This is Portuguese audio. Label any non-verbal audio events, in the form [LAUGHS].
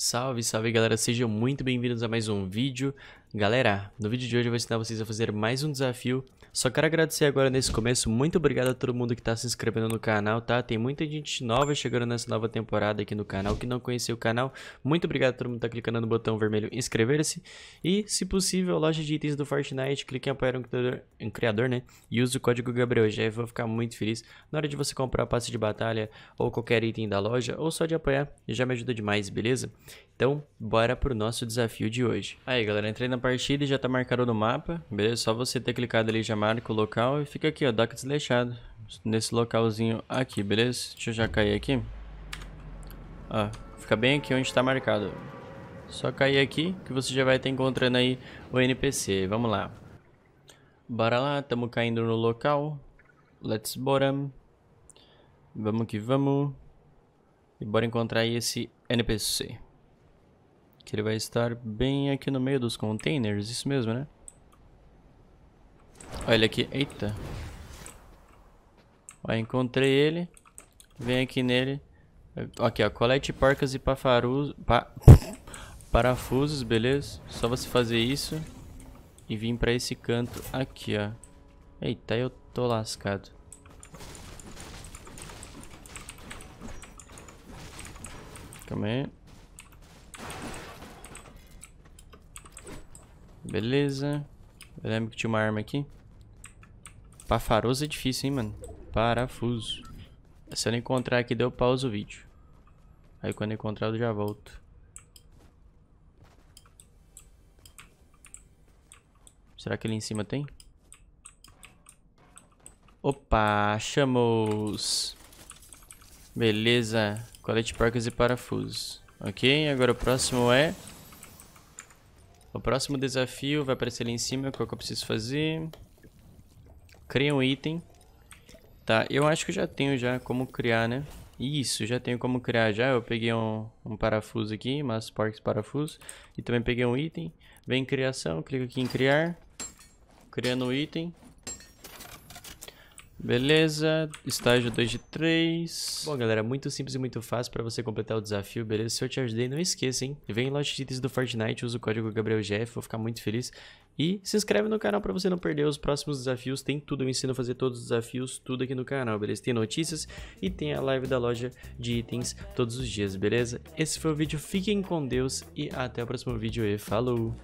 Salve, salve galera, sejam muito bem-vindos a mais um vídeo. Galera, no vídeo de hoje eu vou ensinar vocês a fazer mais um desafio. Só quero agradecer agora nesse começo, muito obrigado a todo mundo que está se inscrevendo no canal, tá? Tem muita gente nova chegando nessa nova temporada aqui no canal, que não conhecia o canal. Muito obrigado a todo mundo que tá clicando no botão vermelho inscrever-se. E, se possível, loja de itens do Fortnite, clique em apoiar um criador, um criador né? E use o código Gabriel GabrielJ, vou ficar muito feliz. Na hora de você comprar passe de batalha ou qualquer item da loja, ou só de apoiar, já me ajuda demais, beleza? Então, bora pro nosso desafio de hoje. Aí, galera, entrei na na partida e já tá marcado no mapa. Beleza, só você ter clicado ali já marca o local e fica aqui, ó, dock desleixado. Nesse localzinho aqui, beleza? Deixa eu já cair aqui. Ó, fica bem aqui onde tá marcado. Só cair aqui que você já vai estar tá encontrando aí o NPC. Vamos lá. Bora lá, tamo caindo no local. Let's bottom. Vamos que vamos. E bora encontrar aí esse NPC. Que ele vai estar bem aqui no meio dos containers, isso mesmo, né? Olha ele aqui, eita. Ó, encontrei ele. Vem aqui nele. Aqui, ó, colete porcas e Pa... [LAUGHS] parafusos, beleza? Só você fazer isso e vir pra esse canto aqui, ó. Eita, eu tô lascado. Calma aí. Beleza. Eu lembro que tinha uma arma aqui. Parafuso é difícil, hein, mano. Parafuso. Se eu não encontrar aqui, deu pausa o vídeo. Aí quando eu encontrar, eu já volto. Será que ali em cima tem? Opa, chamos. Beleza. Colete porcas e parafusos. Ok, agora o próximo é o próximo desafio vai aparecer ali em cima, é o que eu preciso fazer. Cria um item. Tá, eu acho que já tenho já como criar, né? Isso, já tenho como criar já. Eu peguei um, um parafuso aqui, mas parques parafuso. E também peguei um item. Vem em criação, clica aqui em criar. Criando o um item. Beleza, estágio 2 de 3. Bom, galera, muito simples e muito fácil para você completar o desafio, beleza? Se eu te ajudei, não esqueça, hein? Vem em loja de itens do Fortnite, usa o código GabrielGF, vou ficar muito feliz. E se inscreve no canal para você não perder os próximos desafios. Tem tudo, eu ensino a fazer todos os desafios, tudo aqui no canal, beleza? Tem notícias e tem a live da loja de itens todos os dias, beleza? Esse foi o vídeo, fiquem com Deus e até o próximo vídeo e falou!